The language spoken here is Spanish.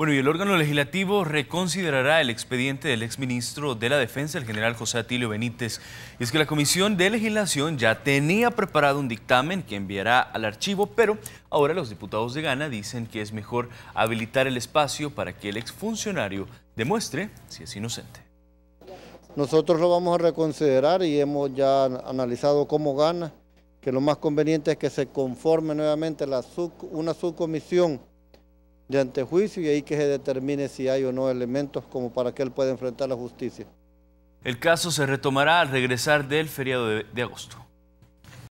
Bueno, y el órgano legislativo reconsiderará el expediente del exministro de la Defensa, el general José Atilio Benítez. Y es que la Comisión de Legislación ya tenía preparado un dictamen que enviará al archivo, pero ahora los diputados de Gana dicen que es mejor habilitar el espacio para que el exfuncionario demuestre si es inocente. Nosotros lo vamos a reconsiderar y hemos ya analizado cómo gana, que lo más conveniente es que se conforme nuevamente una subcomisión de antejuicio y ahí que se determine si hay o no elementos como para que él pueda enfrentar la justicia. El caso se retomará al regresar del feriado de, de agosto.